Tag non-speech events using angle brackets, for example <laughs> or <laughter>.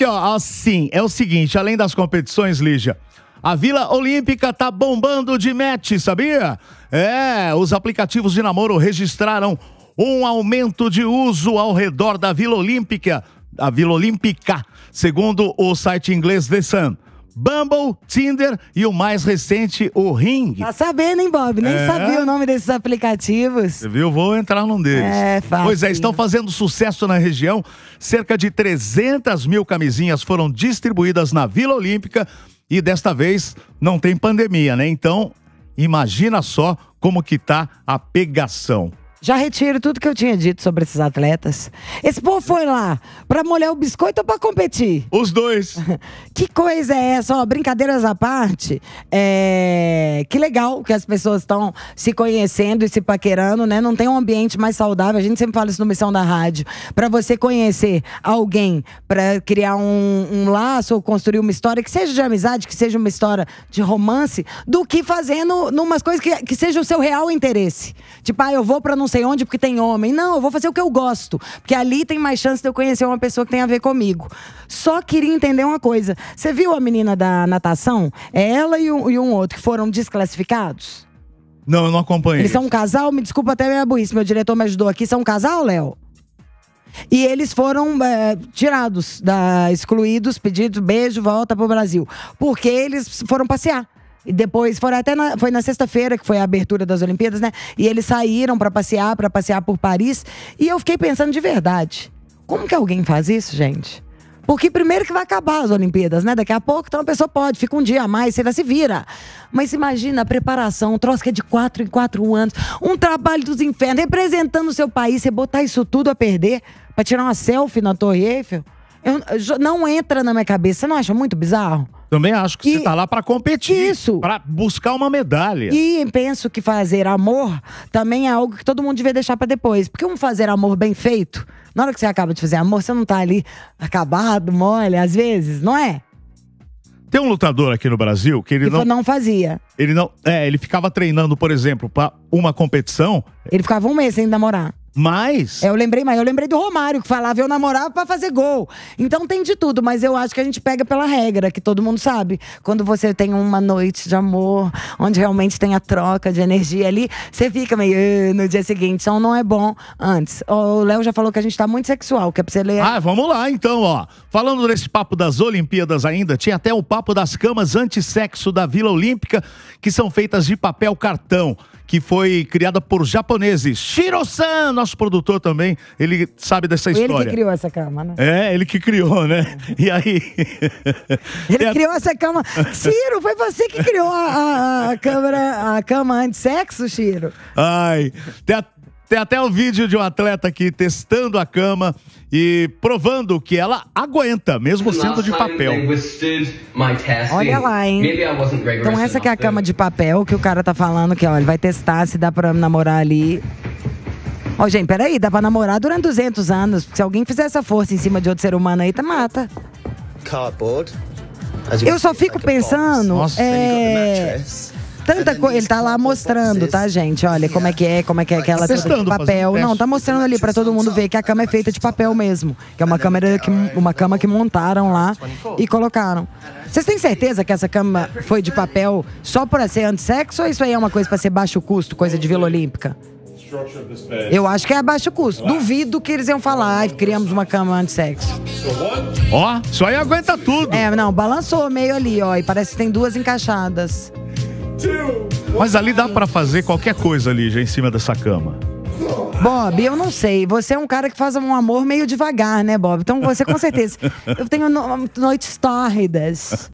Porque, ó, assim, é o seguinte, além das competições, Lígia, a Vila Olímpica tá bombando de match, sabia? É, os aplicativos de namoro registraram um aumento de uso ao redor da Vila Olímpica, da Vila Olímpica, segundo o site inglês The Sun. Bumble, Tinder e o mais recente, o Ring. Tá sabendo, hein, Bob? Nem é. sabia o nome desses aplicativos. Você viu? Vou entrar num deles. É, fácil. Pois é, estão fazendo sucesso na região. Cerca de 300 mil camisinhas foram distribuídas na Vila Olímpica e desta vez não tem pandemia, né? Então, imagina só como que tá a pegação. Já retiro tudo que eu tinha dito sobre esses atletas. Esse povo foi lá pra molhar o biscoito ou pra competir? Os dois. <laughs> que coisa é essa? Ó, brincadeiras à parte. É... Que legal que as pessoas estão se conhecendo e se paquerando, né? Não tem um ambiente mais saudável. A gente sempre fala isso no Missão da Rádio. Pra você conhecer alguém, pra criar um, um laço ou construir uma história, que seja de amizade, que seja uma história de romance, do que fazendo numas coisas que, que seja o seu real interesse. Tipo, ah, eu vou pra não sei onde porque tem homem. Não, eu vou fazer o que eu gosto. Porque ali tem mais chance de eu conhecer uma pessoa que tem a ver comigo. Só queria entender uma coisa. Você viu a menina da natação? É ela e um, e um outro que foram desclassificados? Não, eu não acompanhei. Eles são um casal? Me desculpa até minha burrice. Meu diretor me ajudou aqui. São um casal, Léo? E eles foram é, tirados, da, excluídos, pedidos, beijo, volta pro Brasil. Porque eles foram passear. E depois foram até na, foi na sexta-feira que foi a abertura das Olimpíadas, né? E eles saíram para passear, para passear por Paris, e eu fiquei pensando de verdade. Como que alguém faz isso, gente? Porque primeiro que vai acabar as Olimpíadas, né? Daqui a pouco, então a pessoa pode, fica um dia a mais, você ela se vira. Mas imagina a preparação, um troço que é de quatro em quatro anos, um trabalho dos infernos, representando o seu país, você botar isso tudo a perder para tirar uma selfie na Torre Eiffel. Eu, não entra na minha cabeça. Você não acha muito bizarro? Também acho que e, você tá lá para competir. Isso. Para buscar uma medalha. E penso que fazer amor também é algo que todo mundo devia deixar para depois. Porque um fazer amor bem feito, na hora que você acaba de fazer amor, você não tá ali acabado, mole, às vezes, não é? Tem um lutador aqui no Brasil que ele que não não fazia. Ele não, é, ele ficava treinando, por exemplo, para uma competição. Ele ficava um mês sem namorar. Mas. É, eu lembrei, mais, eu lembrei do Romário, que falava eu namorava para fazer gol. Então tem de tudo, mas eu acho que a gente pega pela regra, que todo mundo sabe. Quando você tem uma noite de amor, onde realmente tem a troca de energia ali, você fica meio ah, no dia seguinte. Então não é bom antes. O Léo já falou que a gente tá muito sexual, que é pra você ler. Ah, vamos lá então, ó. Falando desse papo das Olimpíadas ainda, tinha até o papo das camas antissexo da Vila Olímpica, que são feitas de papel cartão que foi criada por japoneses. Shiro-san, nosso produtor também, ele sabe dessa história. Ele que criou essa cama, né? É, ele que criou, né? E aí. <laughs> ele criou essa cama. Shiro, foi você que criou a, a, a, câmera, a cama anti-sexo, Shiro. Ai, tem a tem até o um vídeo de um atleta aqui testando a cama e provando que ela aguenta, mesmo sendo de papel. Olha lá, hein? Então essa que é a cama de papel que o cara tá falando que ó, ele vai testar se dá pra namorar ali. Ó, gente, peraí, dá pra namorar durante 200 anos. Se alguém fizer essa força em cima de outro ser humano aí, tá mata. Cardboard. Eu só fico pensando. Nossa, é tanta coisa. Ele tá lá mostrando, tá, gente? Olha como é que é, como é que é aquela toda de papel. Não, tá mostrando ali para todo mundo ver que a cama é feita de papel mesmo. Que é uma câmera que, uma cama que montaram lá e colocaram. Vocês têm certeza que essa cama foi de papel só por ser antissexo ou isso aí é uma coisa para ser baixo custo, coisa de Vila Olímpica? Eu acho que é a baixo custo. Duvido que eles iam falar, criamos uma cama antissexo. Ó, oh, isso aí aguenta tudo. É, não, balançou meio ali, ó, e parece que tem duas encaixadas. Mas ali dá para fazer qualquer coisa ali, já em cima dessa cama. Bob, eu não sei. Você é um cara que faz um amor meio devagar, né, Bob? Então você com certeza. Eu tenho no noites tórridas.